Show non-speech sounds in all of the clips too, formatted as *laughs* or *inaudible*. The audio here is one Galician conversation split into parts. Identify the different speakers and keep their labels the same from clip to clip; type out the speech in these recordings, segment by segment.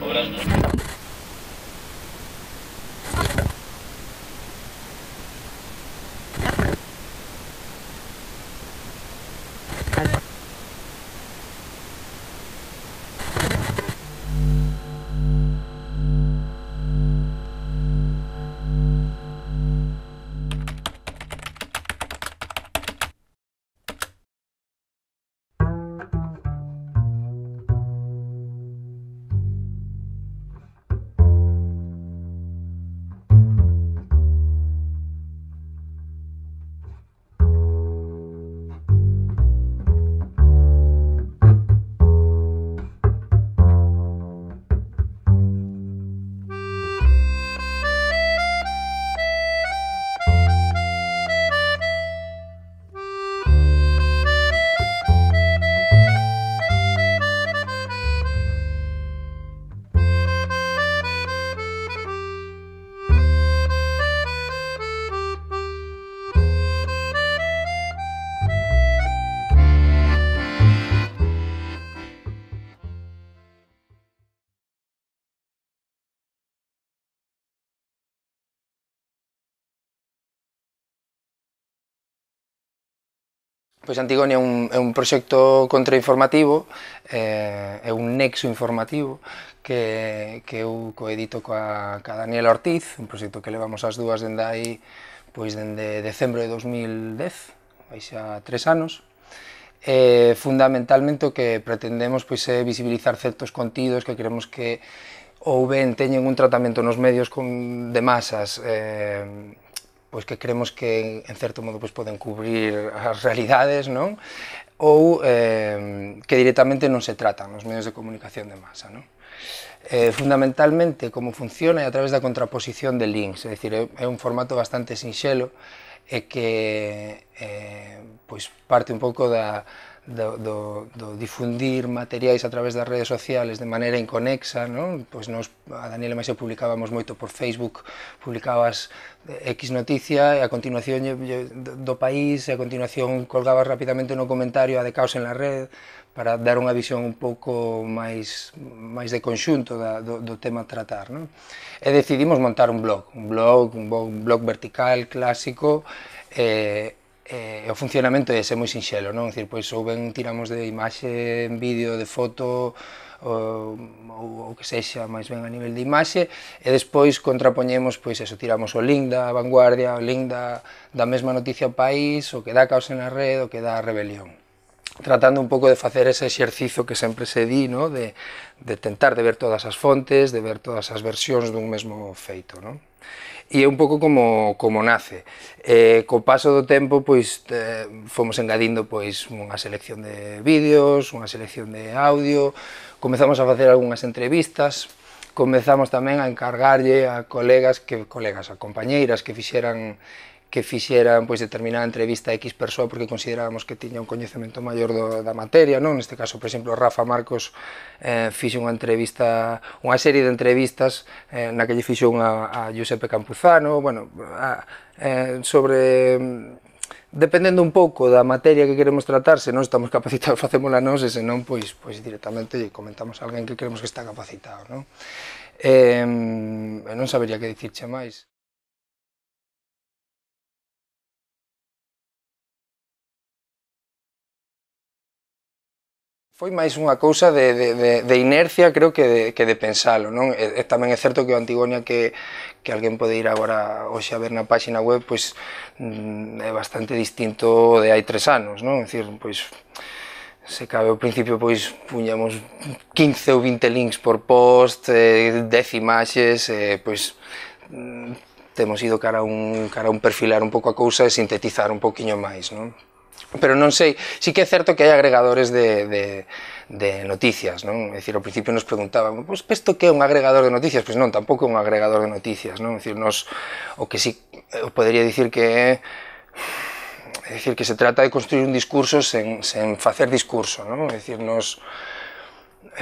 Speaker 1: Obras Pois Antigonia é un, é un proxecto contrainformativo, eh, é un nexo informativo que, que eu coedito coa, ca Daniela Ortiz, un proxecto que levamos as dúas dende aí, pois dende decembro de 2010, vai xa tres anos. Eh, fundamentalmente o que pretendemos pois é visibilizar certos contidos que queremos que ou ben teñen un tratamento nos medios con, de masas eh, pois que creemos que en certo modo pois poden cubrir as realidades, non? Ou eh, que directamente non se tratan nos medios de comunicación de masa, non? Eh, fundamentalmente como funciona é a través da contraposición de links, é dicir, é un formato bastante sinxelo e que eh, pois parte un pouco da, do, do, do difundir materiais a través das redes sociales de maneira inconexa, non? Pois nos, a Daniel e publicábamos moito por Facebook, publicabas eh, X noticia e a continuación do país e a continuación colgabas rapidamente no comentario a de caos en la red para dar unha visión un pouco máis, máis de conxunto da, do, do tema a tratar. Non? E decidimos montar un blog, un blog, un blog, un blog vertical, clásico, eh, eh, o funcionamento é, é moi sinxelo, non? Dicir, pois ou ben tiramos de imaxe en vídeo, de foto, ou, ou, que sexa máis ben a nivel de imaxe, e despois contrapoñemos, pois eso, tiramos o link da vanguardia, o link da, da mesma noticia ao país, o que dá caos na rede, o que dá a rebelión tratando un pouco de facer ese exercicio que sempre se di, ¿no? de, de tentar de ver todas as fontes, de ver todas as versións dun mesmo feito. ¿no? e é un pouco como, como nace. Eh, co paso do tempo, pois, eh, fomos engadindo pois, unha selección de vídeos, unha selección de audio, comezamos a facer algunhas entrevistas, comezamos tamén a encargarlle a colegas que colegas, a compañeiras que fixeran que fixeran pois determinada entrevista a X persoa porque considerábamos que tiña un coñecemento maior do, da materia, non? Neste caso, por exemplo, Rafa Marcos eh, fixe unha entrevista, unha serie de entrevistas eh, na que lle fixe unha a Giuseppe Campuzano, bueno, a, eh, sobre dependendo un pouco da materia que queremos tratar, se non estamos capacitados *laughs* facémola nós e se non, pois, pois directamente lle comentamos a alguén que queremos que está capacitado. Non, eh, non sabería que dicirche máis. foi máis unha cousa de, de, de, de inercia, creo que de, que de pensalo, non? E, e tamén é certo que o Antigonia que, que alguén pode ir agora hoxe a ver na páxina web, pois mm, é bastante distinto de hai tres anos, non? É dicir, pois se cabe ao principio pois puñamos 15 ou 20 links por post, eh, 10 imaxes, eh, pois mm, temos ido cara a un, cara a un perfilar un pouco a cousa e sintetizar un poquinho máis, non? pero non sei, sí que é certo que hai agregadores de, de, de noticias, non? É dicir, ao principio nos preguntaban, pois pues, isto que é un agregador de noticias? Pois non, tampouco é un agregador de noticias, non? É dicir, nos, o que sí, eu poderia dicir que é É dicir, que se trata de construir un discurso sen, sen facer discurso, non? É dicir, nos,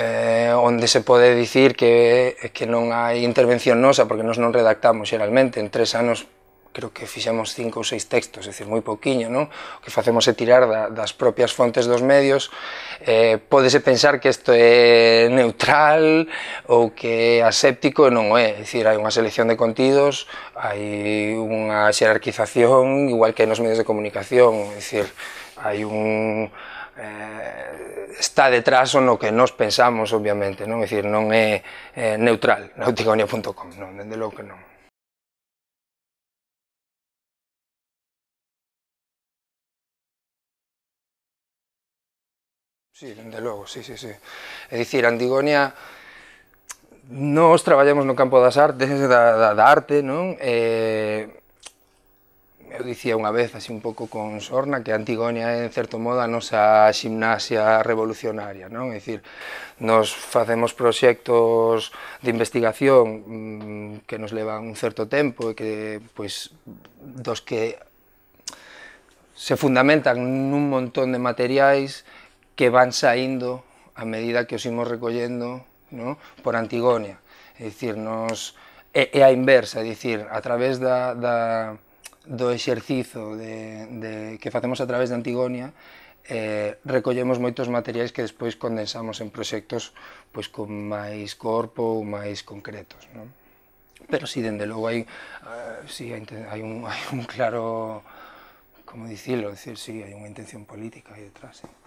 Speaker 1: eh, onde se pode dicir que, que non hai intervención nosa, porque nos non redactamos xeralmente, en tres anos creo que fixemos cinco ou seis textos, é dicir, moi poquinho, non? O que facemos é tirar da, das propias fontes dos medios, eh, pódese pensar que isto é neutral ou que é aséptico e non o é, é dicir, hai unha selección de contidos, hai unha xerarquización, igual que nos medios de comunicación, é dicir, hai un eh, está detrás o no que nos pensamos, obviamente, non? É dicir, non é, é eh, neutral, *laughs* nauticonia.com, non, dende logo que non. Sí, dende logo, sí, sí, sí. É dicir, Antigonia nós traballamos no campo das artes, da, da, da arte, non? Eh, eu dicía unha vez así un pouco con Sorna que Antigonia é en certo modo a nosa ximnasia revolucionaria, non? É dicir, nos facemos proxectos de investigación mm, que nos levan un certo tempo e que pois dos que se fundamentan nun montón de materiais que van saindo a medida que os imos recollendo no? por Antigonia. É dicir, nos, é, é a inversa, é dicir, a través da, da, do exercizo de, de, que facemos a través de Antigonia, eh, recollemos moitos materiais que despois condensamos en proxectos pois con máis corpo ou máis concretos. ¿no? Pero si, sí, dende logo, hai, uh, ah, sí, hai, hai, un, *laughs* hai un claro, como dicilo, decir, sí, hai unha intención política aí
Speaker 2: detrás. Eh?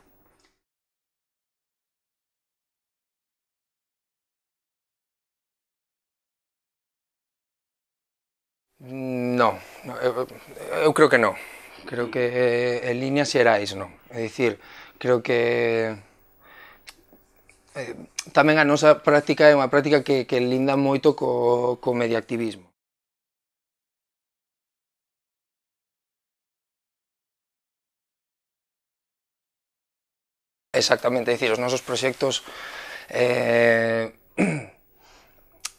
Speaker 2: No,
Speaker 1: eu, eh, eh, eu creo que non. Creo que eh, en línea xerais, non. É dicir, creo que eh, tamén a nosa práctica é unha práctica que, que linda moito co, co mediactivismo. Exactamente, é dicir, os nosos proxectos eh, *clears throat*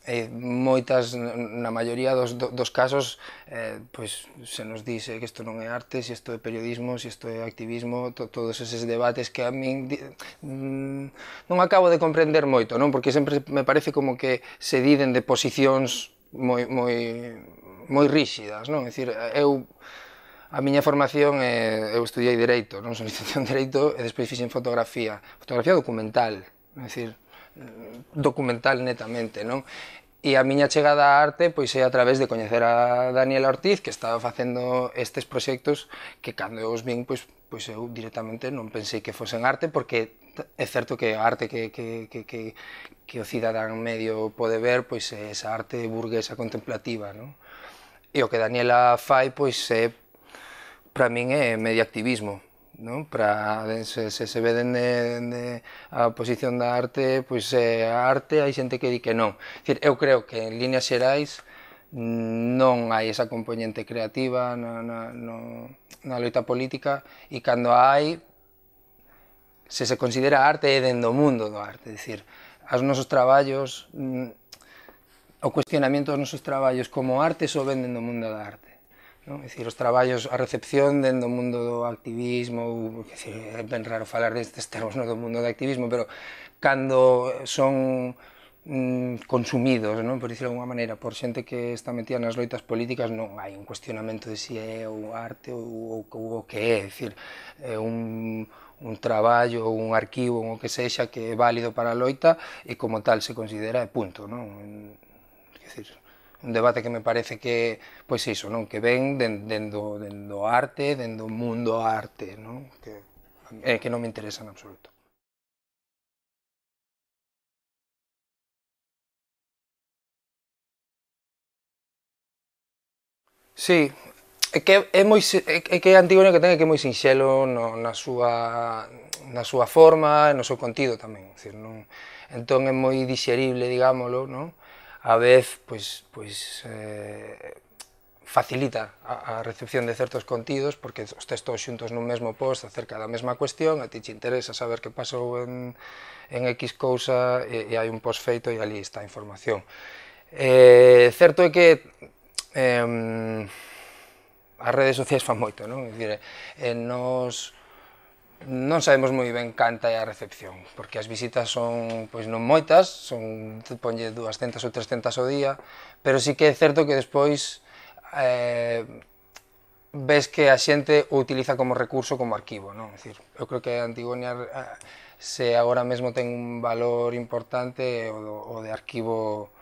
Speaker 1: eh, moitas, na maioría dos, dos casos, eh, pois se nos dice eh, que isto non é arte, se isto é periodismo, se isto é activismo, to, todos eses debates que a min di, mm, non acabo de comprender moito, non? Porque sempre me parece como que se diden de posicións moi, moi, moi ríxidas, non? É dicir, eu A miña formación é, eu estudiei Dereito, non son licenciado en Dereito e despois fixen fotografía, fotografía documental, é dicir, documental netamente, non? E a miña chegada á arte pois é a través de coñecer a Daniela Ortiz, que estaba facendo estes proxectos que cando os vin, pois, pois eu directamente non pensei que fosen arte, porque é certo que a arte que, que, que, que, que o cidadán medio pode ver pois é esa arte burguesa contemplativa, non? E o que Daniela fai pois é para min é medio activismo, non? Para se, se, se veden de, de, a posición da arte, pois é eh, a arte hai xente que di que non. Dicir, eu creo que en líneas xerais mm, non hai esa componente creativa na, na, no, na loita política e cando hai se se considera arte é dentro do mundo do arte, dicir, os nosos traballos mm, o cuestionamento dos nosos traballos como arte só venden do mundo da arte. Non? É dicir, os traballos, a recepción dentro do mundo do activismo, ou, é, dicir, é ben raro falar destes termos no, do mundo do activismo, pero cando son mm, consumidos, non? por dicirlo de alguma maneira, por xente que está metida nas loitas políticas, non hai un cuestionamento de si é ou arte ou, ou, ou o que é, é dicir, é un, un traballo ou un arquivo ou o que sexa que é válido para a loita e como tal se considera e punto, non? É dicir, un debate que me parece que, pois iso, non? que ven den, dendo, dendo arte, dendo mundo arte, non? Que, eh, que non me interesa en absoluto. Sí, é que é moi é que é que ten que é moi sinxelo no, na súa na súa forma e no seu contido tamén, decir, non entón é moi dixerible, digámolo, non? a vez pois, pois eh, facilita a, a recepción de certos contidos porque os textos xuntos nun mesmo post acerca da mesma cuestión, a ti te interesa saber que pasou en, en X cousa e, e hai un post feito e ali está a información. Eh, certo é que eh, as redes sociais fan moito, non? É dicir, eh, nos non sabemos moi ben canta é a recepción, porque as visitas son pois non moitas, son ponlle 200 ou 300 ao día, pero sí que é certo que despois eh, ves que a xente o utiliza como recurso, como arquivo, non? É dicir, eu creo que a Antigonia se agora mesmo ten un valor importante o, o de arquivo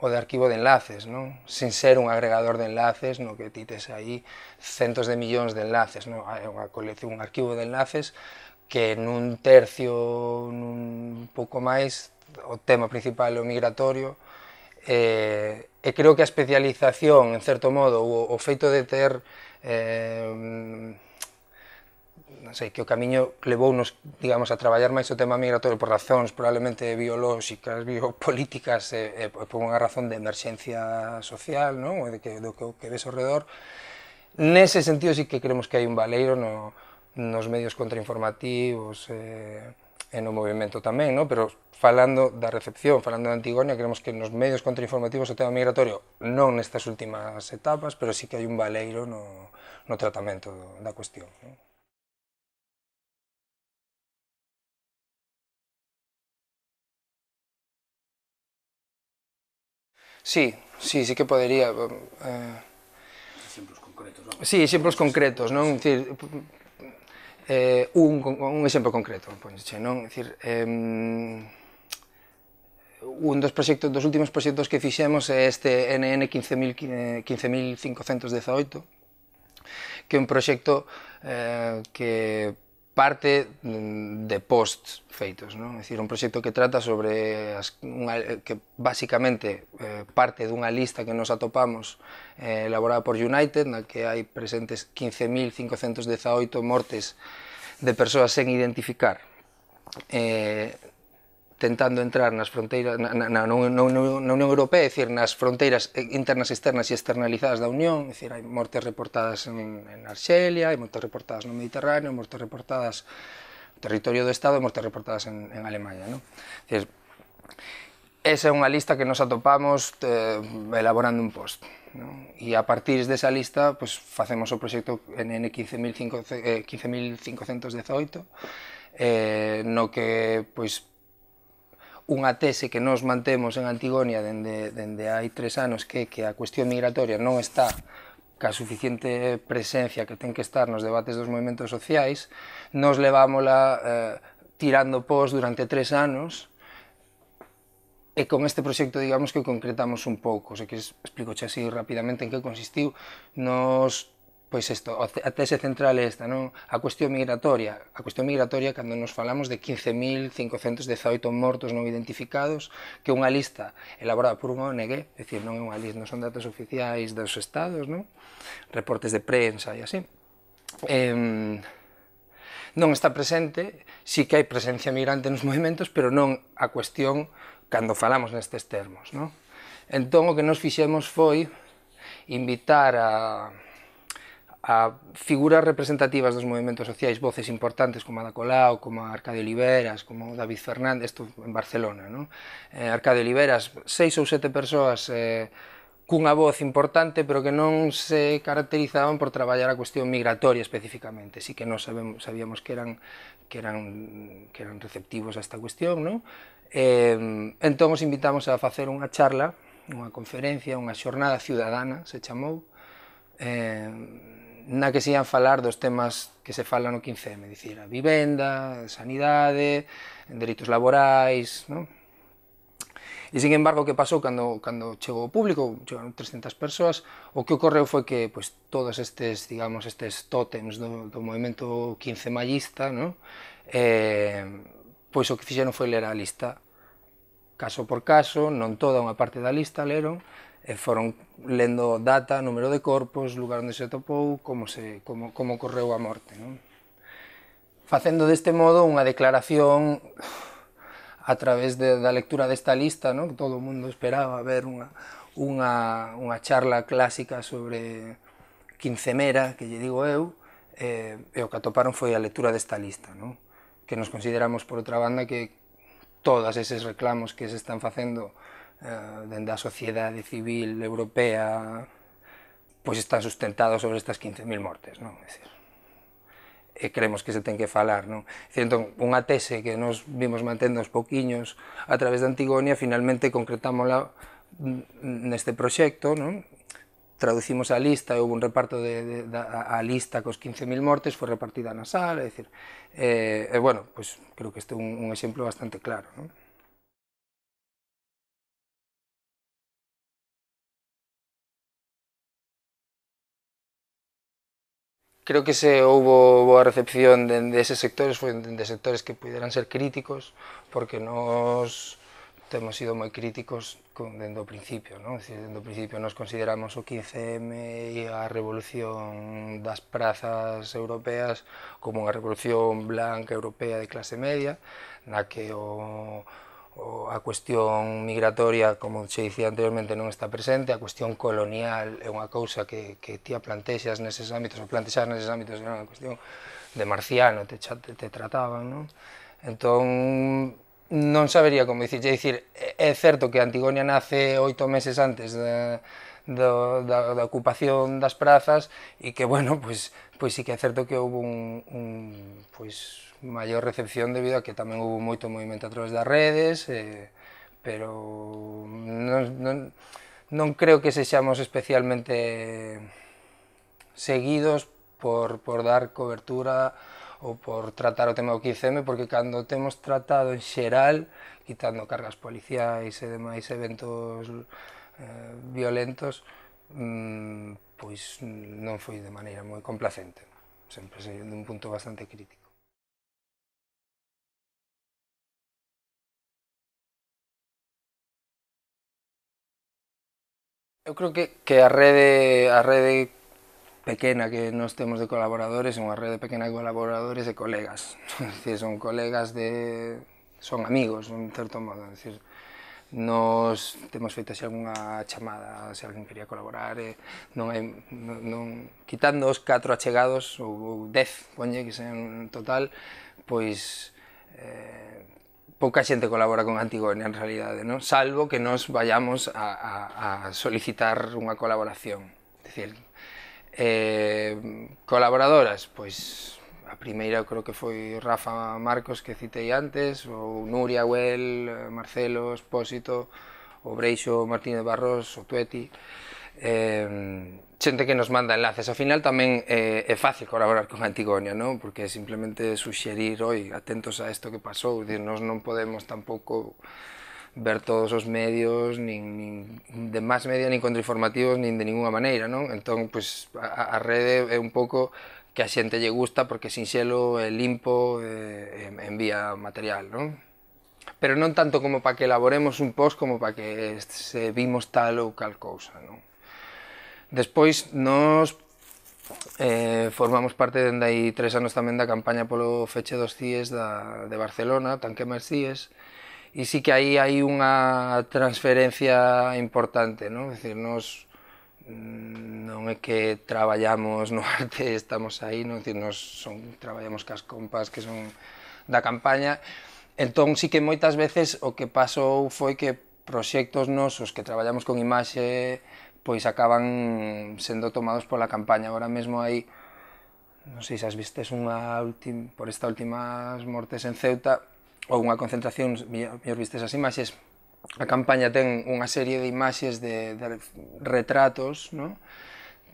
Speaker 1: o de arquivo de enlaces, non? Sin ser un agregador de enlaces no que ti tes aí centos de millóns de enlaces, non? Hai unha colección, un arquivo de enlaces que nun tercio, nun pouco máis, o tema principal é o migratorio, eh, e creo que a especialización, en certo modo, o, o feito de ter eh, non sei, que o camiño levou nos, digamos, a traballar máis o tema migratorio por razóns probablemente biolóxicas, biopolíticas, e, e, por unha razón de emerxencia social, non? De que, do que, que ves ao redor. Nese sentido sí que creemos que hai un valeiro no, nos medios contrainformativos eh, e no movimento tamén, non? Pero falando da recepción, falando de Antigonia, creemos que nos medios contrainformativos o tema migratorio non nestas últimas etapas, pero sí que hai un valeiro no, no tratamento da cuestión. Non? Sí, sí, sí que podería. Eh... Exemplos concretos, non? Sí, exemplos concretos, non? Dicir, eh, un, un exemplo concreto, ponche, non? Dicir, eh, un dos proxectos, dos últimos proxectos que fixemos é este NN 15.518, 15, que é un proxecto eh, que parte mm, de posts feitos, non? É dicir, un proxecto que trata sobre as, unha, que basicamente eh, parte dunha lista que nos atopamos eh, elaborada por United, na que hai presentes 15.518 mortes de persoas sen identificar. Eh, tentando entrar nas fronteiras na, na, na, na, na Unión Europea, é dicir, nas fronteiras eh, internas, externas e externalizadas da Unión, é dicir, hai mortes reportadas en, en Arxelia, hai mortes reportadas no Mediterráneo, mortes reportadas no territorio do Estado e mortes reportadas en, en Alemanha. Non? Dicir, esa é unha lista que nos atopamos eh, elaborando un post. Non? E a partir desa lista, pues, facemos o proxecto NN 15.518, eh, 15 eh, no que pois, unha tese que nos mantemos en Antigonia dende, dende hai tres anos que que a cuestión migratoria non está ca suficiente presencia que ten que estar nos debates dos movimentos sociais, nos levámola eh, tirando pos durante tres anos e con este proxecto digamos que concretamos un pouco, o sea, que explico así rapidamente en que consistiu, nos pois isto, a tese central é esta, non? A cuestión migratoria, a cuestión migratoria cando nos falamos de 15.518 mortos non identificados, que é unha lista elaborada por unha ONG, é dicir, non é unha lista, non son datos oficiais dos estados, non? Reportes de prensa e así. Eh, non está presente, sí que hai presencia migrante nos *laughs* movimentos, pero non a cuestión cando falamos nestes termos, non? Entón, o que nos fixemos foi invitar a, a figuras representativas dos movimentos sociais, voces importantes como da Colau, como Arcadio Oliveras, como David Fernández, isto en Barcelona, non? Eh, Arcadio Oliveras, seis ou sete persoas eh, cunha voz importante, pero que non se caracterizaban por traballar a cuestión migratoria especificamente, si que non sabemos, sabíamos que eran, que eran, que eran receptivos a esta cuestión, non? Eh, entón os invitamos a facer unha charla, unha conferencia, unha xornada ciudadana, se chamou, eh, na que se ian falar dos temas que se falan no 15M, dicir, a vivenda, a sanidade, dereitos laborais, non? E, sin embargo, o que pasou cando, cando chegou o público, chegaron 300 persoas, o que ocorreu foi que pois, todos estes, digamos, estes tótems do, do movimento 15 mallista, no? eh, pois o que fixeron foi ler a lista caso por caso, non toda unha parte da lista leron, e foron lendo data, número de corpos, lugar onde se topou, como, se, como, como correu a morte. Non? Facendo deste modo unha declaración a través de, da lectura desta lista, non? todo o mundo esperaba ver unha, unha, unha charla clásica sobre quincemera, que lle digo eu, eh, e o que atoparon foi a lectura desta lista, non? que nos consideramos por outra banda que todas eses reclamos que se están facendo Eh, dende a sociedade civil europea pois están sustentados sobre estas 15.000 mortes, non? É dicir, e creemos que se ten que falar, non? Dicir, entón, unha tese que nos vimos mantendo aos poquiños a través da Antigonia, finalmente concretámola neste proxecto, non? traducimos a lista e houve un reparto de, de, da, a lista cos 15.000 mortes, foi repartida na sala, é dicir, eh, e, bueno, pois, creo que este é un, un exemplo bastante claro. Non? creo que se houve boa recepción de, de eses sectores, foi de, sectores que puderan ser críticos, porque nos temos sido moi críticos con, dende o principio, non? Decir, dende o principio nos consideramos o 15M e a revolución das prazas europeas como unha revolución blanca europea de clase media, na que o a cuestión migratoria, como se dicía anteriormente, non está presente, a cuestión colonial é unha cousa que, que ti a plantexas neses ámbitos, ou plantexas neses ámbitos era unha cuestión de marciano, te, te, te trataban, non? Entón, non sabería como dicir, é dicir, é certo que Antigonia nace oito meses antes da, da, da, da ocupación das prazas e que, bueno, pois, pues, pois sí que é certo que houve un, un pois, maior recepción debido a que tamén houve moito movimento a través das redes, eh, pero non, non, non creo que sexamos especialmente seguidos por, por dar cobertura ou por tratar o tema do 15M, porque cando temos tratado en xeral, quitando cargas policiais e demais eventos eh, violentos, mm, pois non foi de maneira moi complacente. Sempre sei un punto bastante crítico. Eu creo que,
Speaker 2: que a rede a rede
Speaker 1: pequena que nos temos de colaboradores é unha rede pequena de colaboradores e colegas. *laughs* Decir, son colegas de... son amigos, en certo modo. Decir, Nos temos feito xa unha chamada se alguén quería colaborar, e eh, non hai, non, non, quitando os 4 achegados, ou, ou 10, poñe que sen total, pois eh, pouca xente colabora con Antigonia en realidade, non? Salvo que nos vayamos a, a, a solicitar unha colaboración. Decir, eh, colaboradoras, pois a primeira creo que foi Rafa Marcos que citei antes, ou Nuria Huel, Marcelo Espósito, o Breixo Martínez Barros, o Tueti, eh, xente que nos manda enlaces. Ao final tamén eh, é fácil colaborar con Antigonia, non? Porque simplemente suxerir, oi, atentos a isto que pasou, dir, nos non podemos tampouco ver todos os medios, nin, nin de máis medios, nin contrainformativos, nin de ninguna maneira, non? Entón, pois, a, a rede é un pouco que a xente lle gusta porque sinxelo é limpo e, e envía material, non? Pero non tanto como para que elaboremos un post como para que se vimos tal ou cal cousa, non? Despois nos eh, formamos parte dende aí tres anos tamén da campaña polo feche dos CIES da, de Barcelona, Tanquemas CIES, e sí que aí hai unha transferencia importante, non? É dicir, nos non é que traballamos *laughs* no arte, estamos aí, non dicir, nos son, traballamos cas compas que son da campaña, entón sí que moitas veces o que pasou foi que proxectos nosos que traballamos con imaxe pois acaban sendo tomados pola campaña. Agora mesmo hai non sei se as vistes unha última, por esta últimas mortes en Ceuta ou unha concentración, mellor vistes as imaxes, a campaña ten unha serie de imaxes de, de retratos, non?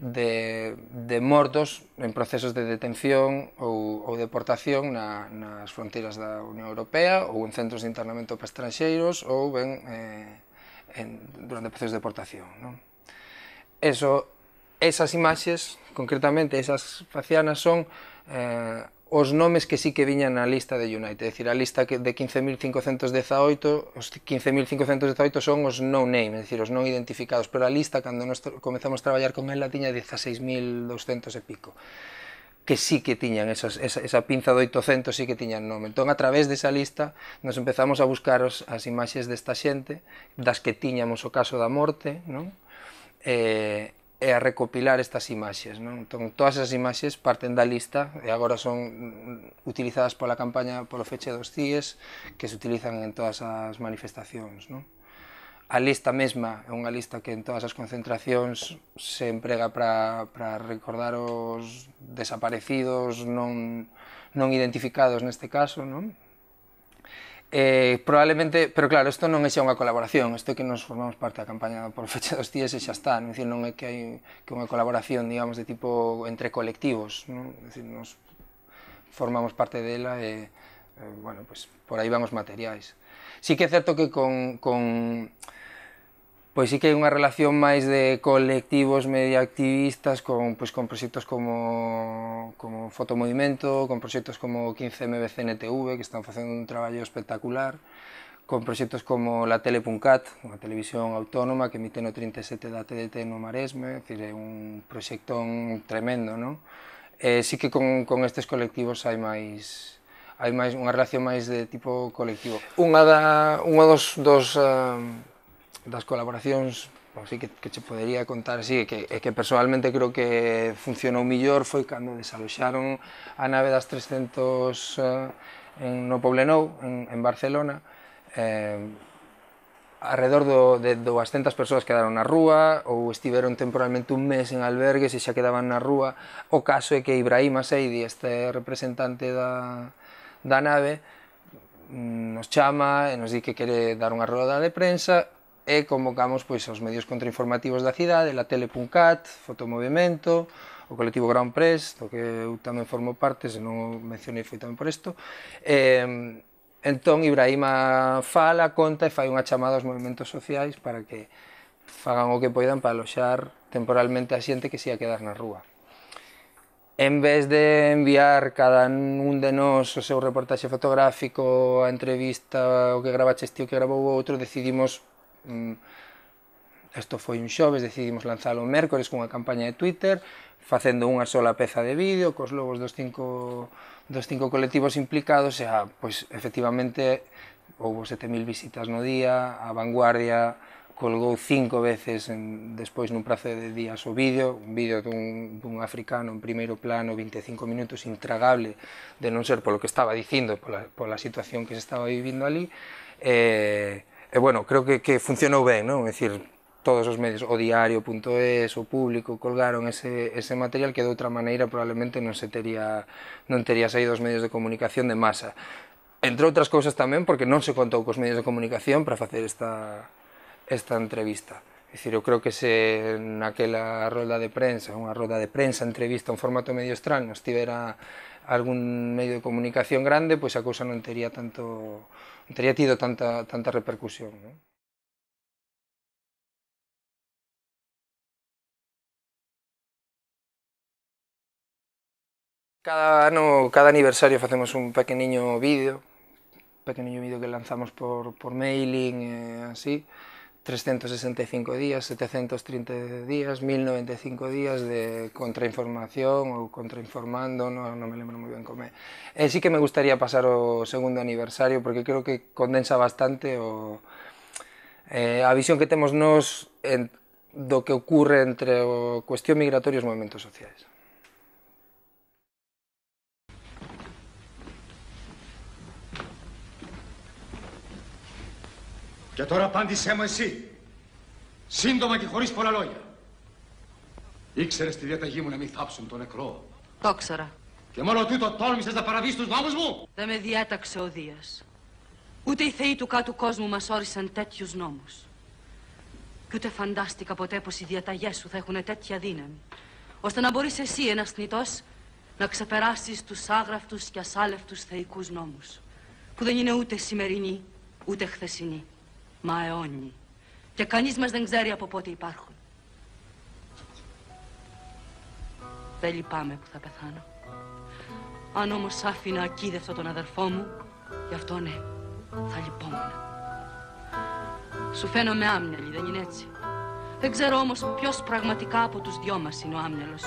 Speaker 1: de, de mortos en procesos de detención ou, ou deportación na, nas fronteiras da Unión Europea ou en centros de internamento para estranxeiros ou ben eh, en, durante procesos de deportación. Non? Eso, esas imaxes, concretamente esas facianas, son eh, os nomes que sí que viñan na lista de United, é dicir, a lista de 15.518, os 15.518 son os no name, é dicir, os non identificados, pero a lista, cando nos comezamos a traballar con ela, tiña 16.200 e pico que sí que tiñan esas, esa, esa pinza de 800 sí que tiñan nome. Entón, a través desa lista, nos empezamos a buscar os, as imaxes desta xente, das que tiñamos o caso da morte, non? Eh, e a recopilar estas imaxes. Non? Entón, todas esas imaxes parten da lista e agora son utilizadas pola campaña polo feche dos CIES que se utilizan en todas as manifestacións. Non? A lista mesma é unha lista que en todas as concentracións se emprega para recordar os desaparecidos non, non identificados neste caso, non? Eh, probablemente, pero claro, isto non é xa unha colaboración, isto é que nos formamos parte da campaña por fecha dos días e xa está, non, dicir, non é que hai que unha colaboración, digamos, de tipo entre colectivos, non? É dicir, nos formamos parte dela e, eh, bueno, pues, por aí van os materiais. Sí que é certo que con, con pois sí que hai unha relación máis de colectivos mediaactivistas con, pois, con proxectos como, como Fotomovimento, con proxectos como 15MBCNTV, que están facendo un traballo espectacular, con proxectos como la Tele.cat, unha televisión autónoma que emite no 37 da TDT no Maresme, é dicir, é un proxecto tremendo, non? Eh, sí que con, con estes colectivos hai máis, hai máis unha relación máis de tipo colectivo. Unha da, unha dos, dos uh, das colaboracións así pois que, que che podería contar así, que, que personalmente creo que funcionou millor foi cando desaloxaron a nave das 300 eh, en, no Poblenou, en, en Barcelona, eh, alrededor do, de 200 persoas quedaron na rúa ou estiveron temporalmente un mes en albergues e xa quedaban na rúa. O caso é que Ibrahim Aseidi, este representante da, da nave, mm, nos chama e nos di que quere dar unha roda de prensa e convocamos pois aos medios contrainformativos da cidade, la tele.cat, Fotomovimento, o colectivo Grand Press, do que eu tamén formo parte, se non mencionei foi tamén por isto. E, entón, Ibrahima fala, conta e fai unha chamada aos movimentos sociais para que fagan o que poidan para aloxar temporalmente a xente que se ia quedar na rúa en vez de enviar cada un de nós o seu reportaxe fotográfico, a entrevista, o que gravaches ti, o que grabou outro, decidimos Isto foi un xoves, decidimos lanzalo o mércores cunha campaña de Twitter, facendo unha sola peza de vídeo, cos logos dos cinco, dos cinco colectivos implicados, e, a, ah, pois, efectivamente, houbo 7.000 visitas no día, a Vanguardia colgou cinco veces en, despois nun prazo de días o vídeo, un vídeo dun, dun africano en primeiro plano, 25 minutos, intragable, de non ser polo que estaba dicindo, pola, pola situación que se estaba vivindo ali, e, E, eh, bueno, creo que, que funcionou ben, non? É dicir, todos os medios, o diario.es, o público, colgaron ese, ese material que de outra maneira probablemente non se tería, non tería saído os medios de comunicación de masa. Entre outras cousas tamén porque non se contou cos medios de comunicación para facer esta, esta entrevista. É dicir, eu creo que se naquela rolda de prensa, unha rolda de prensa, entrevista, un formato medio estranho, estivera algún medio de comunicación grande, pois a cousa non tería tanto no tendría tenido tanta, tanta repercusión. Cada ano, cada aniversario hacemos un pequeño vídeo, pequeño vídeo que lanzamos por, por mailing, eh, así, 365 días, 730 días, 1095 días de contrainformación ou contrainformando, non, no me lembro moi ben como é. E eh, sí que me gustaría pasar o segundo aniversario porque creo que condensa bastante o, eh, a visión que temos nos en, do que ocurre entre o cuestión migratoria e os movimentos sociais. Και τώρα απάντησέ μου εσύ. Σύντομα και χωρίς πολλά λόγια. Ήξερες τη διαταγή μου να μην θάψουν τον νεκρό. Το ξέρα. Και μόνο τούτο τόλμησες να παραβείς τους νόμους μου. Δεν με διέταξε ο Δίας. Ούτε οι θεοί του κάτου κόσμου μας όρισαν τέτοιους νόμους. Κι ούτε φαντάστηκα ποτέ πως οι διαταγές σου θα έχουν τέτοια δύναμη. Ώστε να μπορείς εσύ ένας θνητός να ξεπεράσεις τους άγραφτους και ασάλευτους θεϊκούς νόμους. Που δεν είναι ούτε σημερινοί, ούτε χθεσινοί μα αιώνιοι. Και κανείς μας δεν ξέρει από πότε υπάρχουν. Δεν λυπάμαι που θα πεθάνω. Αν όμως άφηνα ακίδευτο τον αδερφό μου, γι' αυτό ναι, θα λυπόμουν. Σου φαίνομαι άμυαλη, δεν είναι έτσι. Δεν ξέρω όμως ποιος πραγματικά από τους δυο μας είναι ο άμυαλος.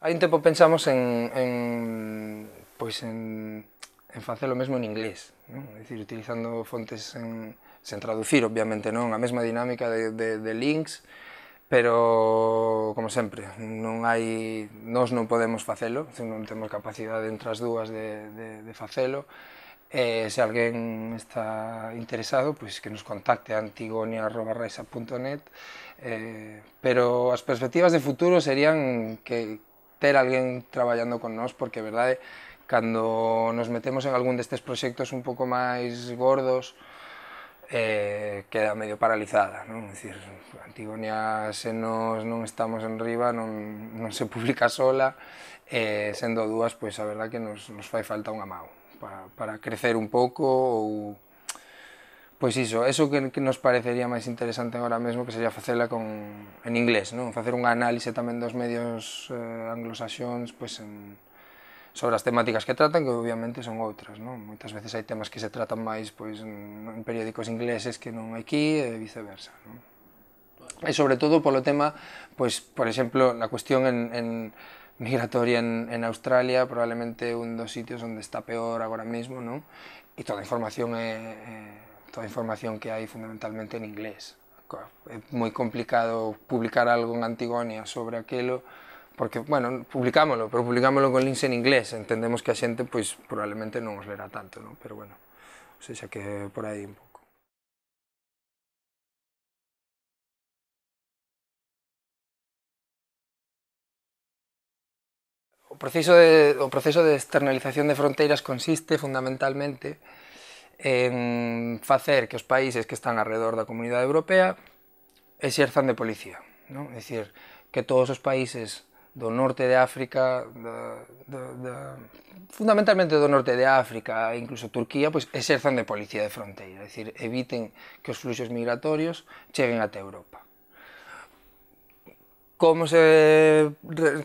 Speaker 1: Hai un tempo pensamos en, en pois en, en facelo mesmo en inglés, non? É dicir, utilizando fontes en, sen traducir, obviamente, non? A mesma dinámica de, de, de links, pero, como sempre, non hai... Nós non podemos facelo, non temos capacidade entre as dúas de, de, de facelo, E eh, se alguén está interesado, pois que nos contacte a antigonia.net eh, pero as perspectivas de futuro serían que, ter alguén traballando con nós, porque, verdade, cando nos metemos en algún destes proxectos un pouco máis gordos, eh, queda medio paralizada, non? É dicir, Antigonia se nos non estamos en riba, non, non se *laughs* publica sola, eh, sendo dúas, pois a verdad que nos, nos fai falta unha mão para, para crecer un pouco ou Pois iso, eso que, que nos parecería máis interesante agora mesmo que sería facela con, en inglés, non? facer unha análise tamén dos medios eh, anglosaxóns pois en, sobre as temáticas que tratan, que obviamente son outras. Non? Moitas veces hai temas que se tratan máis pois, en, en periódicos ingleses que non aquí e viceversa. Non? E sobre todo polo tema, pois, por exemplo, na cuestión en, en migratoria en, en Australia, probablemente un dos sitios onde está peor agora mesmo, non? E toda a información é, é toda a información que hai fundamentalmente en inglés. É moi complicado publicar algo en Antigonia sobre aquilo, porque, bueno, publicámoslo, pero publicámoslo con links en inglés, entendemos que a xente, pois, probablemente non os lerá tanto, non? pero bueno, ou xa que por aí un pouco. O proceso de, o proceso de externalización de fronteiras consiste fundamentalmente en facer que os países que están alrededor da Comunidade Europea exerzan de policía. Non? É dicir, que todos os países do norte de África, da, da, da, fundamentalmente do norte de África, incluso Turquía, pois exerzan de policía de fronteira, é dicir, eviten que os fluxos migratorios cheguen até Europa. Como se,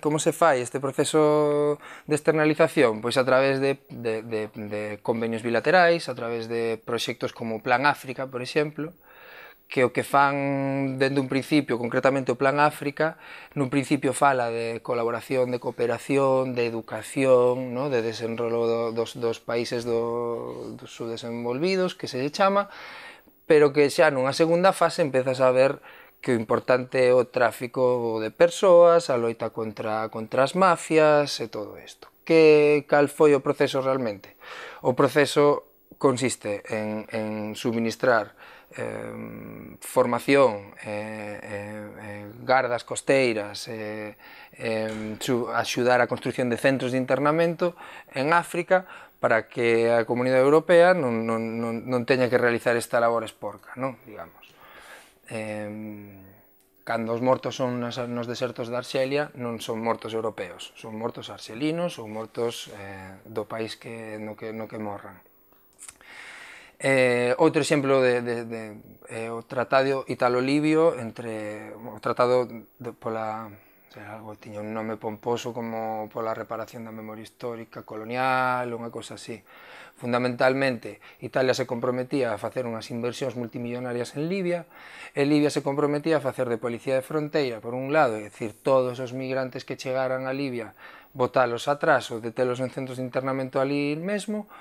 Speaker 1: como se fai este proceso de externalización? Pois a través de, de, de, de convenios bilaterais, a través de proxectos como Plan África, por exemplo, que o que fan dende un principio, concretamente o Plan África, nun principio fala de colaboración, de cooperación, de educación, no? de desenrolo dos, dos países do, dos subdesenvolvidos, que se chama, pero que xa nunha segunda fase empezas a ver que o importante é o tráfico de persoas, a loita contra, contra as mafias e todo isto. Que cal foi o proceso realmente? O proceso consiste en, en suministrar eh, formación, eh, eh, gardas costeiras, eh, eh, su, axudar a construcción de centros de internamento en África para que a Comunidade Europea non, non, non, non teña que realizar esta labor esporca, non? digamos eh, cando os mortos son nas, nos desertos de Arxelia, non son mortos europeos, son mortos arxelinos ou mortos eh, do país que, no, que, no que morran. Eh, outro exemplo de, de, de eh, o tratado italo-libio entre o tratado de, pola algo tiña un nome pomposo como pola reparación da memoria histórica colonial, unha cousa así. Fundamentalmente, Italia se comprometía a facer unhas inversións multimillonarias en Libia, e Libia se comprometía a facer de policía de fronteira, por un lado, é dicir, todos os migrantes que chegaran a Libia, botalos atrás ou detelos en centros de internamento ali mesmo,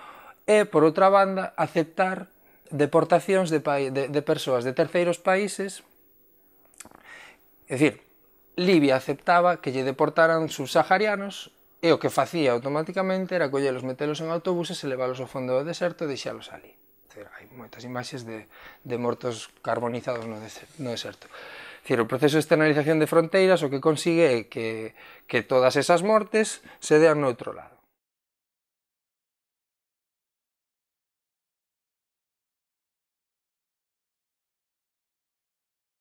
Speaker 1: e, por outra banda, aceptar deportacións de, de, de persoas de terceiros países, é dicir, Libia aceptaba que lle deportaran subsaharianos E o que facía automáticamente era collelos, metelos en autobuses e leválos ao fondo do deserto e deixalos ali. Dizer, hai moitas imaxes de, de mortos carbonizados no, deserto. No deserto. Dizer, o proceso de externalización de fronteiras o que consigue é que, que todas esas mortes se dean no outro lado.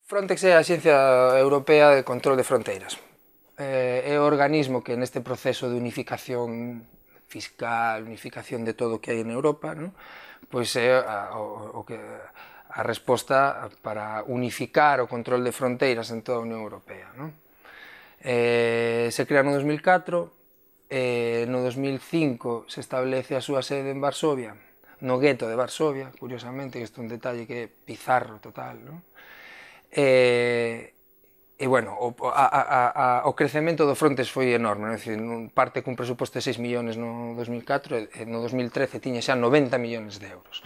Speaker 1: Frontex é a Xencia Europea de Control de Fronteiras eh, é o organismo que neste proceso de unificación fiscal, unificación de todo o que hai en Europa, non? pois é a, o, o que a resposta para unificar o control de fronteiras en toda a Unión Europea. Non? Eh, se crea no 2004, eh, no 2005 se establece a súa sede en Varsovia, no gueto de Varsovia, curiosamente, que isto é un detalle que é pizarro total, non? Eh, E, bueno, o, a, a, a, o crecemento do Frontes foi enorme, non? Decir, nun parte cun presuposto de 6 millóns no 2004, e no 2013 tiña xa 90 millóns de euros.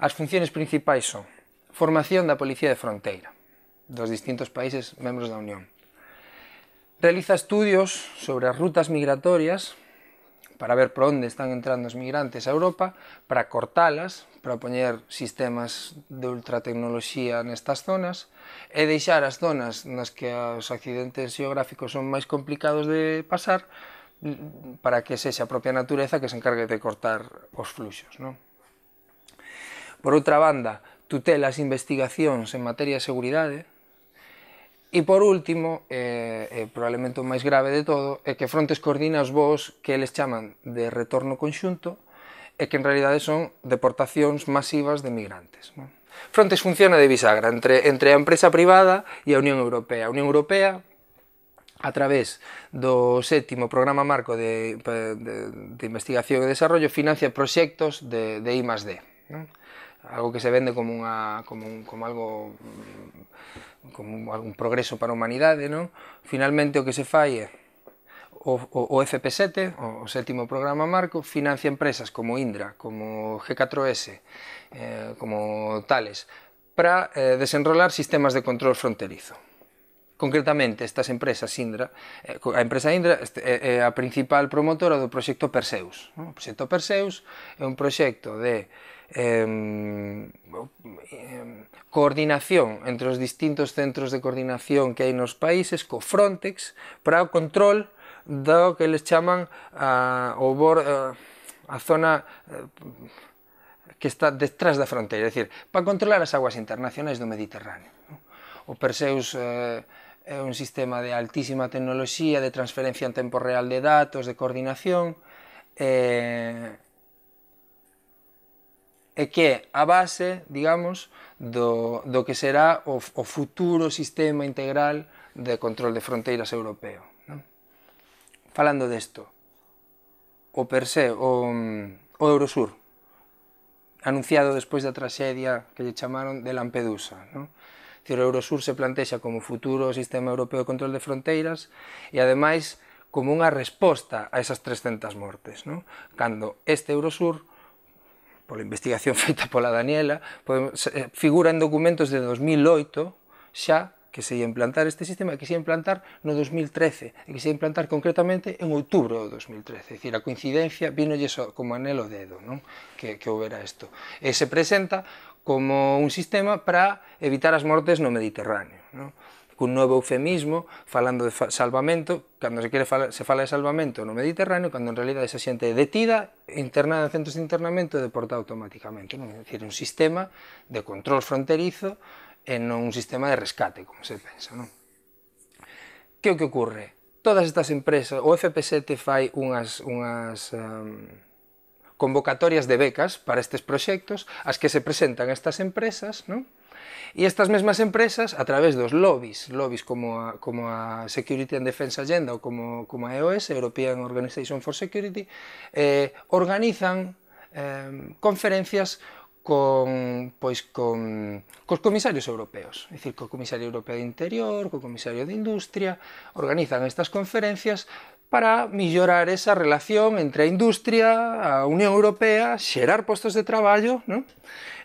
Speaker 1: As funciones principais son formación da Policía de Fronteira dos distintos países membros da Unión. Realiza estudios sobre as rutas migratorias para ver por onde están entrando os migrantes a Europa, para cortalas, para poñer sistemas de ultratecnoloxía nestas zonas e deixar as zonas nas que os accidentes geográficos son máis complicados de pasar para que sexa a propia natureza que se encargue de cortar os fluxos. Non? Por outra banda, tutela as investigacións en materia de seguridade, E por último, eh, eh, probablemente o máis grave de todo, é que Frontes coordina os voos que eles chaman de retorno conxunto e que en realidade son deportacións masivas de migrantes. Non? Frontes funciona de bisagra entre, entre a empresa privada e a Unión Europea. A Unión Europea, a través do sétimo programa marco de, de, de investigación e desarrollo, financia proxectos de, de I+.D. Non? Algo que se vende como, unha, como, un, como algo mm, como algún progreso para a humanidade, non? Finalmente o que se fai é o, o, o FP7, o, o sétimo programa marco, financia empresas como Indra, como G4S, eh, como tales, para eh, desenrolar sistemas de control fronterizo. Concretamente, estas empresas Indra, eh, a empresa Indra é eh, eh, a principal promotora do proxecto Perseus. ¿no? O proxecto Perseus é un proxecto de eh, coordinación entre os distintos centros de coordinación que hai nos países co Frontex para o control do que les chaman a, o bor, a, eh, a zona eh, que está detrás da fronteira, é dicir, para controlar as aguas internacionais do Mediterráneo. O Perseus eh, é un sistema de altísima tecnoloxía, de transferencia en tempo real de datos, de coordinación, eh, e que é a base, digamos, do, do que será o, o futuro sistema integral de control de fronteiras europeo. Non? Falando desto, o Perseo, o, o Eurosur, anunciado despois da traxedia que lle chamaron de Lampedusa. Non? o Eurosur se plantexa como futuro sistema europeo de control de fronteiras e ademais como unha resposta a esas 300 mortes. Non? Cando este Eurosur pola investigación *laughs* feita pola Daniela, podemos, eh, figura en documentos de 2008 xa que se ia implantar este sistema que se ia implantar no 2013, e que se ia implantar concretamente en outubro do 2013. É dicir, a coincidencia vinolle so, como anelo dedo, non? Que, que houbera isto. E se presenta como un sistema para evitar as mortes no Mediterráneo. Non? cun novo eufemismo falando de salvamento, cando se quere fala, se fala de salvamento no Mediterráneo, cando en realidad esa xente é detida, internada en centros de internamento e deportada automáticamente, non? é dicir, un sistema de control fronterizo e non un sistema de rescate, como se pensa. Non? Que o que ocurre? Todas estas empresas, o FP7 fai unhas, unhas um, convocatorias de becas para estes proxectos, as que se presentan estas empresas, non? E estas mesmas empresas, a través dos lobbies, lobbies como a, como a Security and Defense Agenda ou como, como a EOS, European Organization for Security, eh, organizan eh, conferencias con, pois, con, cos comisarios europeos, é dicir, co comisario europeo de interior, co comisario de industria, organizan estas conferencias para millorar esa relación entre a industria, a Unión Europea, xerar postos de traballo, non?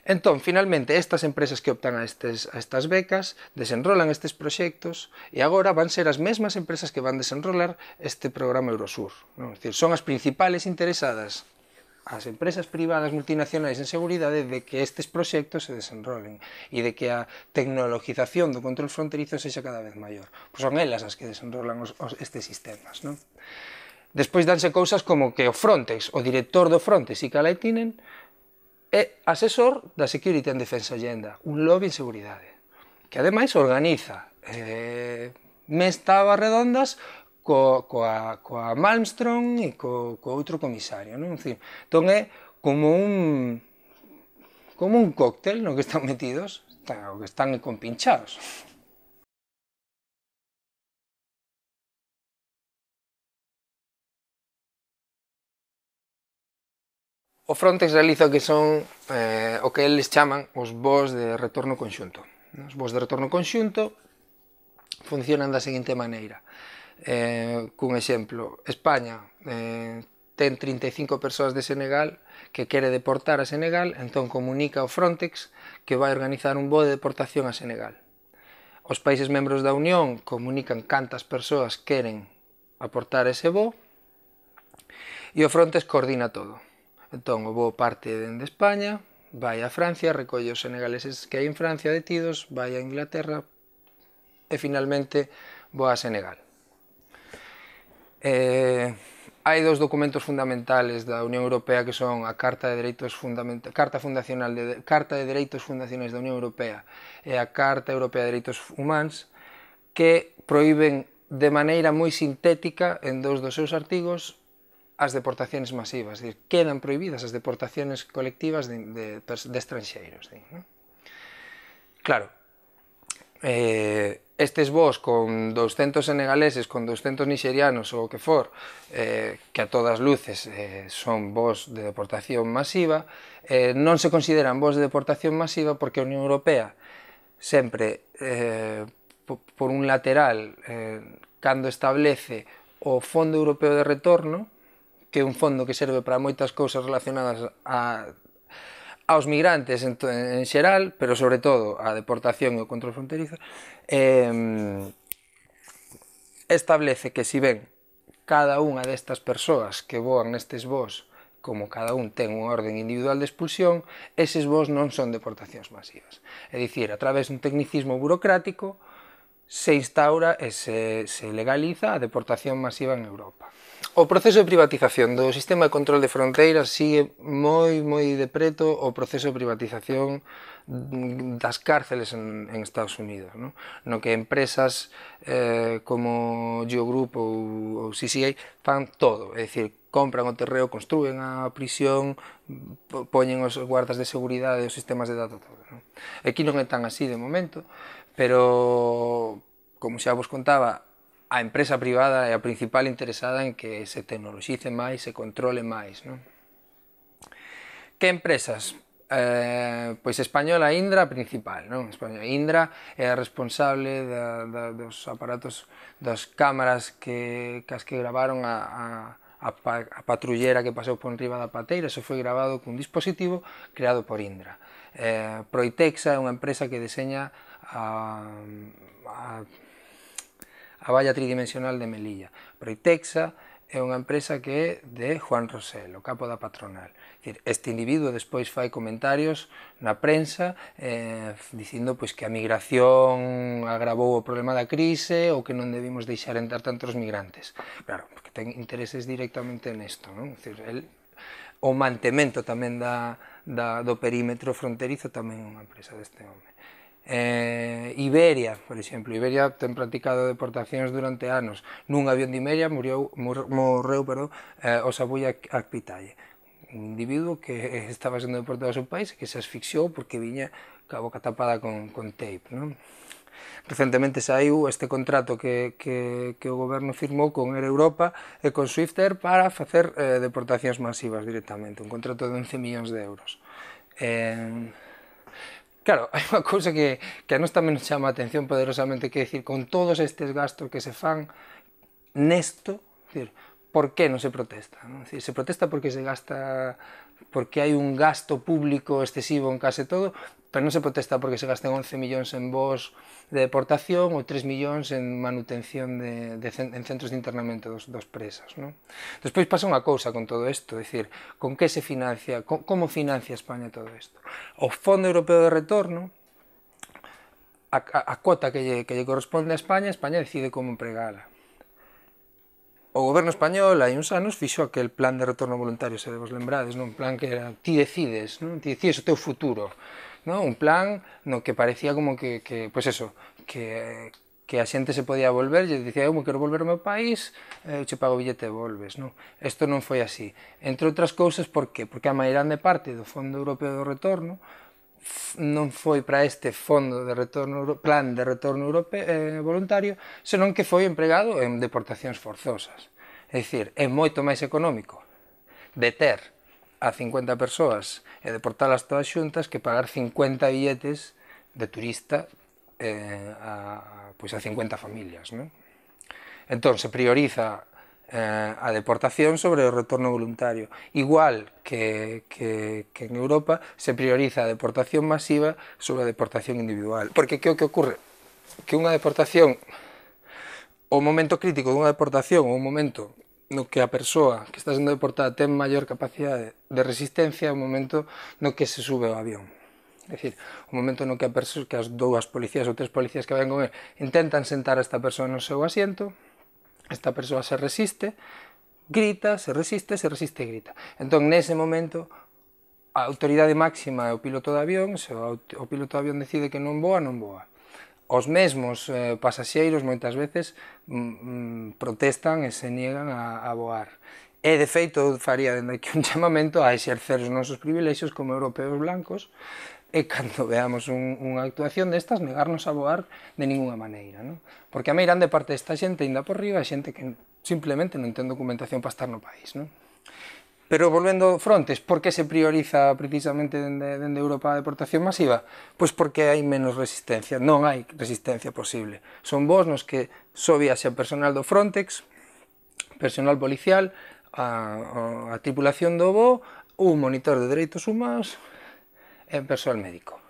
Speaker 1: Entón, finalmente, estas empresas que optan a, estes, a estas becas desenrolan estes proxectos e agora van ser as mesmas empresas que van desenrolar este programa Eurosur. Non? dicir, son as principales interesadas as empresas privadas multinacionais en seguridade de que estes proxectos se desenrolen e de que a tecnologización do control fronterizo sexa cada vez maior. Pois son elas as que desenrolan os, os, estes sistemas. Non? Despois danse cousas como que o Frontex, o director do Frontex, e Calaitinen, é asesor da Security and Defense Agenda, un lobby en seguridade, que ademais organiza eh, mes tabas redondas co, coa, coa Malmström e co, co outro comisario. Non? Dicir, entón é como un como un cóctel no que están metidos, o que están compinchados.
Speaker 2: O Frontex realiza
Speaker 1: o que son eh, o que eles chaman os voos de retorno conxunto. Os voos de retorno conxunto funcionan da seguinte maneira. Eh, cun exemplo, España eh, ten 35 persoas de Senegal que quere deportar a Senegal, entón comunica ao Frontex que vai organizar un voo de deportación a Senegal. Os países membros da Unión comunican cantas persoas queren aportar ese voo e o Frontex coordina todo. Entón, o voo parte dende España, vai a Francia, recolle os senegaleses que hai en Francia detidos, vai a Inglaterra e finalmente voa a Senegal. Eh, hai dous documentos fundamentales da Unión Europea que son a Carta de Dereitos Fundamenta Carta Fundacional de Carta de Dereitos Fundacionais da Unión Europea e a Carta Europea de Dereitos Humanos que proíben de maneira moi sintética en dous dos seus artigos as deportacións masivas, decir, quedan prohibidas as deportaciones colectivas de, de, de estranxeiros. Dicir, ¿no? Claro, eh, estes vos con 200 senegaleses, con 200 nixerianos ou o que for, eh, que a todas luces eh, son vos de deportación masiva, eh, non se consideran vos de deportación masiva porque a Unión Europea sempre eh, por un lateral eh, cando establece o Fondo Europeo de Retorno, que é un fondo que serve para moitas cousas relacionadas a aos migrantes en, en xeral, pero sobre todo a deportación e o control fronterizo, eh, establece que si ben cada unha destas persoas que voan nestes vós como cada un ten unha orden individual de expulsión, eses vós non son deportacións masivas. É dicir, a través dun tecnicismo burocrático se instaura e se, se legaliza a deportación masiva en Europa. O proceso de privatización do sistema de control de fronteiras sigue moi, moi de preto o proceso de privatización das cárceles en, en Estados Unidos, no, no que empresas eh, como Geogroup ou, ou CCA fan todo, é dicir, compran o terreo, construen a prisión, poñen os guardas de seguridade e os sistemas de datos. Todo, no? Aquí non é tan así de momento, pero como xa vos contaba, a empresa privada é a principal interesada en que se tecnoloxice máis, se controle máis. Non? Que empresas? Eh, pois Española Indra principal, non? Española Indra é a responsable da, da, dos aparatos das cámaras que, cas que gravaron a, a, a, pa, a patrullera que pasou por riba da pateira, eso foi gravado cun dispositivo creado por Indra. Eh, Proitexa é unha empresa que deseña a, a a valla tridimensional de Melilla. Proitexa é unha empresa que é de Juan Rosel, o capo da patronal. Este individuo despois fai comentarios na prensa eh, dicindo pois, que a migración agravou o problema da crise ou que non debimos deixar entrar tantos migrantes. Claro, porque ten intereses directamente nesto. Non? Decir, el, o mantemento tamén da, da, do perímetro fronterizo tamén é unha empresa deste home. Eh, Iberia, por exemplo, Iberia ten practicado deportacións durante anos. Nun avión de Iberia morreu, morreu perdón, eh, o Sabulla Acpitalle, un individuo que *laughs* estaba sendo deportado ao seu país e que se asfixiou porque viña ca boca tapada con, con tape. Non? Recentemente saiu este contrato que, que, que o goberno firmou con Air Europa e con Swift Air para facer eh, deportacións masivas directamente, un contrato de 11 millóns de euros. Eh, Claro, *laughs* hai unha cousa que, que a nos tamén nos chama a atención poderosamente, que decir, con todos estes gastos que se fan nesto, decir, por que non se protesta? Non? Decir, se protesta porque se gasta porque hai un gasto público excesivo en case todo, pero non se protesta porque se gasten 11 millóns en vos de deportación ou 3 millóns en manutención de, de en centros de internamento dos, dos presos. Non? Despois pasa unha cousa con todo isto, decir, con que se financia, con, como financia España todo isto. O Fondo Europeo de Retorno, a, a, a cuota que lle, que lle corresponde a España, España decide como empregala O goberno español hai uns anos fixo aquel plan de retorno voluntario, se vos lembrades, non? un plan que era ti decides, non? ti decides o teu futuro. Non? Un plan no que parecía como que, que pois pues eso, que, que a xente se podía volver e dicía, eu me quero volver ao meu país, eh, eu che pago o billete e volves. Non? Isto non foi así. Entre outras cousas, por que? Porque a maior parte do Fondo Europeo do Retorno non foi para este fondo de retorno plan de retorno europeo eh, voluntario, senón que foi empregado en deportacións forzosas. É dicir, é moito máis económico deter a 50 persoas e deportalas todas xuntas que pagar 50 billetes de turista eh, a, pois a 50 familias. Non? Entón, se prioriza eh, a deportación sobre o retorno voluntario. Igual que, que, que en Europa se prioriza a deportación masiva sobre a deportación individual. Porque que o que ocurre? Que unha deportación, o momento crítico dunha deportación, o momento no que a persoa que está sendo deportada ten maior capacidade de resistencia é o momento no que se sube ao avión. É dicir, o momento no que, a persoa, que as dúas policías ou tres policías que ven con él intentan sentar a esta persoa no seu asiento, esta persoa se resiste, grita, se resiste, se resiste e grita. Entón, nese momento, a autoridade máxima é o piloto de avión, se o, o piloto de avión decide que non voa, non voa. Os mesmos eh, pasaxeiros moitas veces mm, mm, protestan e se niegan a, a voar. E, de feito, faría dende aquí un *laughs* chamamento a exercer os nosos privilexios como europeos blancos, e cando *laughs* veamos un, unha actuación destas negarnos a voar de ningunha maneira, non? Porque a meirande parte desta xente ainda por riba, é xente que simplemente non ten documentación para estar no país, non? Pero volvendo frontes, por que se prioriza precisamente dende, dende Europa a deportación masiva? Pois porque hai menos resistencia, non hai resistencia posible. Son vos nos que só viaxe personal do Frontex, personal policial, a, a tripulación do voo un monitor de dereitos humanos, e persoal médico.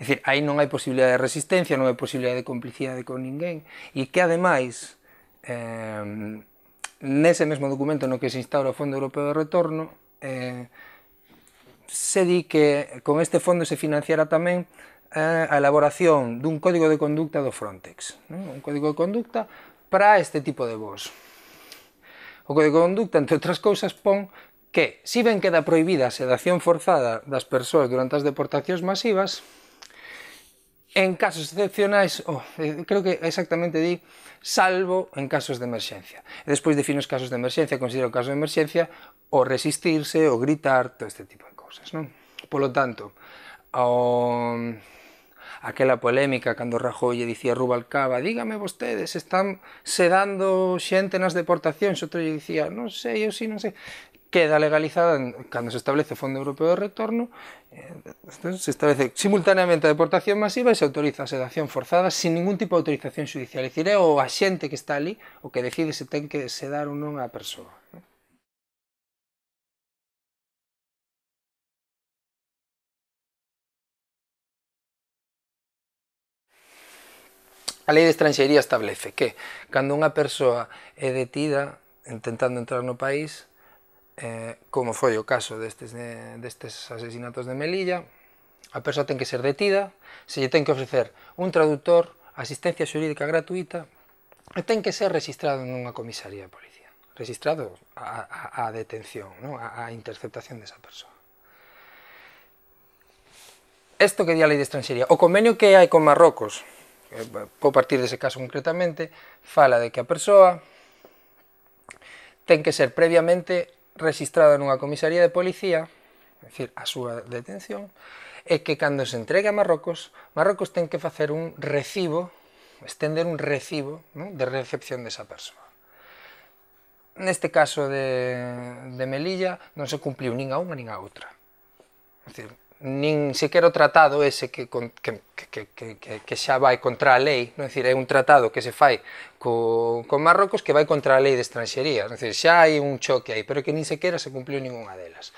Speaker 1: É dicir, aí non hai posibilidad de resistencia, non hai posibilidad de complicidade con ninguén, e que ademais, eh, nese mesmo documento no que se instaura o Fondo Europeo de Retorno, eh, se di que con este fondo se financiara tamén eh, a elaboración dun código de conducta do Frontex, non? un código de conducta para este tipo de voz. O código de conducta, entre outras cousas, pon que, si ben queda prohibida a sedación forzada das persoas durante as deportacións masivas, en casos excepcionais, oh, creo que exactamente di, salvo en casos de emerxencia. E despois defino os casos de emerxencia, considero o caso de emerxencia o resistirse, o gritar, todo este tipo de cousas. Non? Polo tanto, ao... aquela polémica cando Rajoy e dicía Rubalcaba, dígame vostedes, están sedando xente nas deportacións, outro lle dicía, non sei, eu si, non sei queda legalizada en, cando se establece o Fondo Europeo de Retorno eh, entón, se establece simultaneamente a deportación masiva e se autoriza a sedación forzada sin ningún tipo de autorización judicial é dicir, é o axente que está ali o que decide se ten que sedar ou non a persoa A lei de estranxería establece que cando unha persoa é detida intentando entrar no país, eh, como foi o caso destes, de, destes asesinatos de Melilla, a persoa ten que ser detida, se lle ten que ofrecer un traductor, asistencia xurídica gratuita, e ten que ser registrado nunha comisaría de policía. Registrado a, a, a detención, non? A, a interceptación desa persoa. Isto que di a lei de estranxería. O convenio que hai con Marrocos, eh, vou partir dese caso concretamente, fala de que a persoa ten que ser previamente registrado nunha comisaría de policía, é dicir, a súa detención, é que cando se entregue a Marrocos, Marrocos ten que facer un recibo, estender un recibo non? de recepción desa persoa. Neste caso de, de Melilla non se cumpliu nin a unha nin a outra. É dicir, nin sequer o tratado ese que, que, que, que, que xa vai contra a lei, non? É dicir, é un tratado que se fai co, con Marrocos que vai contra a lei de estranxería, non? É dicir, xa hai un choque aí, pero que nin sequera se cumpliu ninguna delas.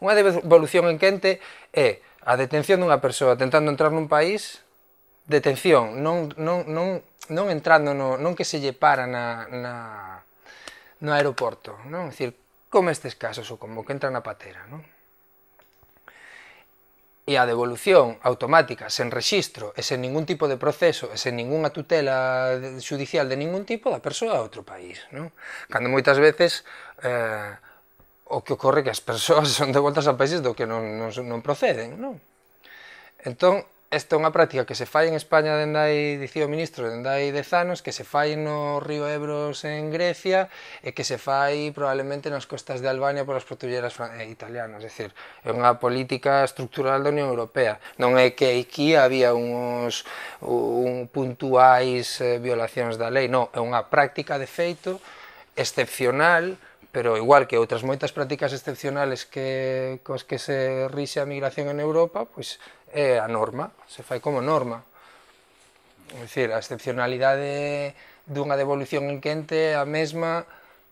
Speaker 1: Unha devolución en quente é a detención dunha persoa tentando entrar nun país, detención, non, non, non, non entrando, no, non que se lle para na, na, no aeroporto, non? É dicir, como estes casos ou como que entran na patera, non? e a devolución automática, sen rexistro e sen ningún tipo de proceso e sen ningunha tutela judicial de ningún tipo da persoa a outro país. Non? Cando moitas veces eh, o que ocorre que as persoas *laughs* son devoltas a países do que non, non, non proceden. Non? Entón, esta é unha práctica que se fai en España dende hai, dicía o ministro, dende hai 10 anos, que se fai no río Ebros en Grecia e que se fai probablemente nas costas de Albania polas portulleras eh, italianas, é dicir, é unha política estructural da Unión Europea. Non é que aquí había uns un puntuais eh, violacións da lei, non, é unha práctica de feito excepcional pero igual que outras moitas prácticas excepcionales que cos que se rixe a migración en Europa, pois pues, é a norma, se fai como norma. É dicir, a excepcionalidade dunha devolución en quente é a mesma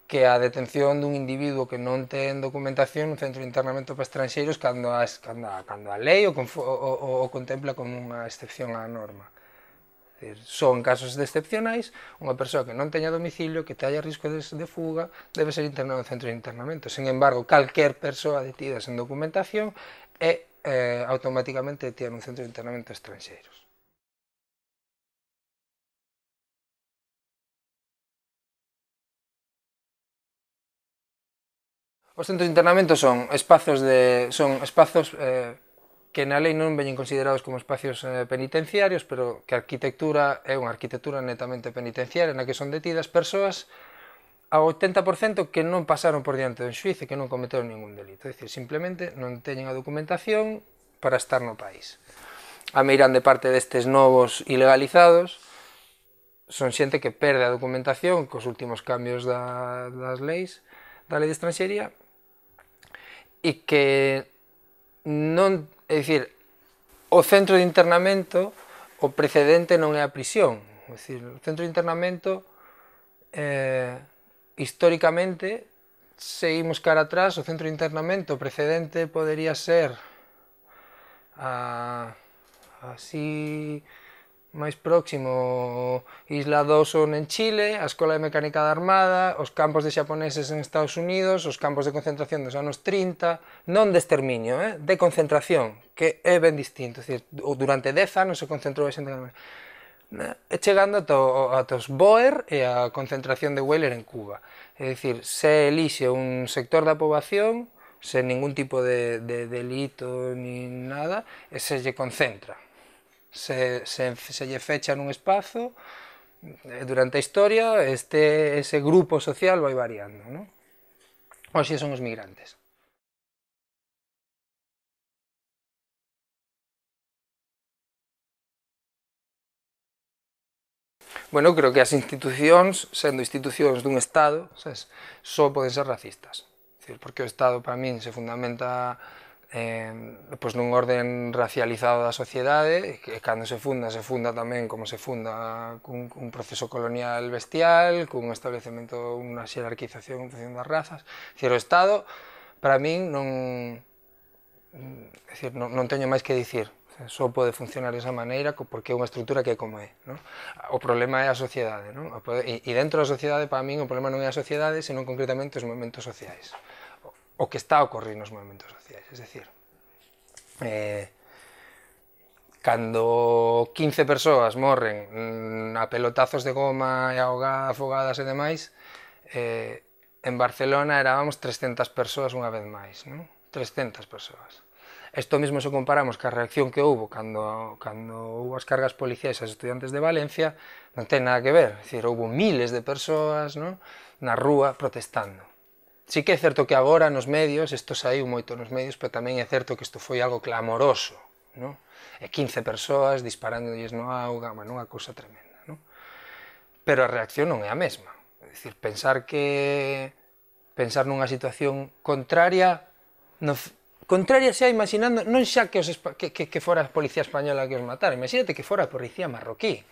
Speaker 1: que a detención dun individuo que non ten documentación un centro de internamento para estranxeiros cando a, cando a, cando a lei o, o, o contempla como unha excepción á norma. Decir, son casos de excepcionais, unha persoa que non teña domicilio, que teña risco de, de fuga, debe ser internada no centro de internamento. Sen embargo, calquer persoa detida sen documentación é eh, automáticamente tía nun centro de internamento estranxeiros. Os centros de internamento son espazos de son espazos eh, que na lei non veñen considerados como espacios eh, penitenciarios, pero que a arquitectura é unha arquitectura netamente penitenciaria na que son detidas persoas ao 80% que non pasaron por diante do xuiz e que non cometeron ningún delito. É dicir, simplemente non teñen a documentación para estar no país. A meirán de parte destes novos ilegalizados son xente que perde a documentación cos últimos cambios da, das leis da lei de estranxería e que non, é dicir, o centro de internamento, o precedente non é a prisión, é dicir, o centro de internamento eh, históricamente se imos cara atrás, o centro de internamento precedente podería ser a, así máis próximo Isla Dawson en Chile, a Escola de Mecánica da Armada, os campos de xaponeses en Estados Unidos, os campos de concentración dos anos 30, non de exterminio, eh? de concentración, que é ben distinto, dicir, durante 10 anos se concentrou a xente Eh, chegando ato, atos Boer e a concentración de Weller en Cuba. É dicir, se elixe un sector da poboación sen ningún tipo de, de delito ni nada, e se lle concentra. Se, se, se lle fecha nun espazo, eh, durante a historia, este, ese grupo social vai variando. Non? Oxe son os migrantes. Bueno, creo que as institucións, sendo institucións dun Estado, sabes, só poden ser racistas. Dicir, porque o Estado, para min, se fundamenta eh, pois nun orden racializado da sociedade, que cando se funda, se funda tamén como se funda cun, cun proceso colonial bestial, cun establecemento, unha xerarquización en función das razas. Dicir, o Estado, para min, non, decir, non, non teño máis que dicir. Eh, só pode funcionar esa maneira porque é unha estrutura que é como é. Non? O problema é a sociedade. Non? E, e dentro da sociedade, para min, o problema non é a sociedade, senón concretamente os movimentos sociais. O que está a ocorrer nos movimentos sociais. Es decir, eh, cando 15 persoas morren mm, a pelotazos de goma e ahogadas, afogadas e demais, eh, en Barcelona erábamos 300 persoas unha vez máis. Non? 300 persoas Isto mesmo se comparamos ca reacción que houve cando, cando houve as cargas policiais aos estudiantes de Valencia, non ten nada que ver. Dicir, houve miles de persoas non? na rúa protestando. Sí que é certo que agora nos medios, isto saiu moito nos medios, pero tamén é certo que isto foi algo clamoroso, non? E 15 persoas disparándolles no auga, bueno, unha cousa tremenda, non? Pero a reacción non é a mesma. É dicir, pensar que pensar nunha situación contraria no, contraria xa imaginando, non xa que, os, que, que, que fora a policía española que os matara, imagínate que fora a policía marroquí,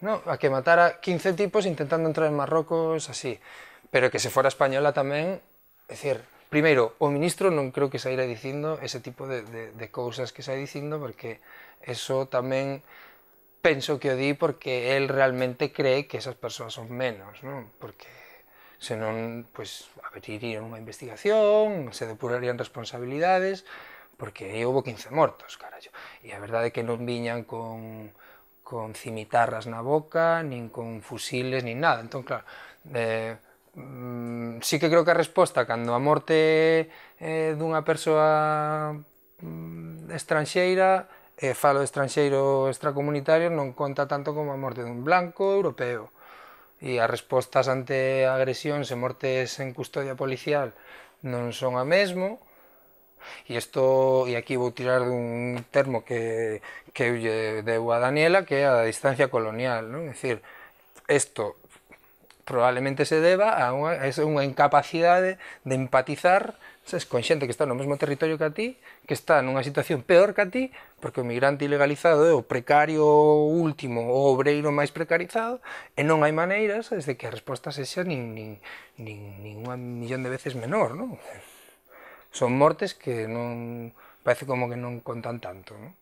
Speaker 1: no? a que matara 15 tipos intentando entrar en Marrocos, así, pero que se fora española tamén, é dicir, primeiro, o ministro non creo que saíra dicindo ese tipo de, de, de cousas que sai dicindo, porque eso tamén penso que o di porque él realmente cree que esas persoas son menos, non? Porque senón, pois, apetiría unha investigación, se depurarían responsabilidades, porque aí houve 15 mortos, carallo. E a verdade é que non viñan con, con cimitarras na boca, nin con fusiles, nin nada. Entón, claro, eh, mm, sí que creo que a resposta cando a morte eh, dunha persoa mm, estranxeira eh, falo de estranxeiro extracomunitario non conta tanto como a morte dun blanco europeo e as respostas ante agresións e mortes en custodia policial non son a mesmo, E isto, e aquí vou tirar dun termo que, que eu lle deu a Daniela, que é a distancia colonial, non? É dicir, isto probablemente se deba a unha, a unha incapacidade de empatizar sabes, con xente que está no mesmo territorio que a ti, que está nunha situación peor que a ti, porque o migrante ilegalizado é o precario último, o obreiro máis precarizado, e non hai maneiras sabes, de que a resposta sexa nin, nin, nin, nin unha millón de veces menor, non? Son mortes que non parece como que non contan tanto, non?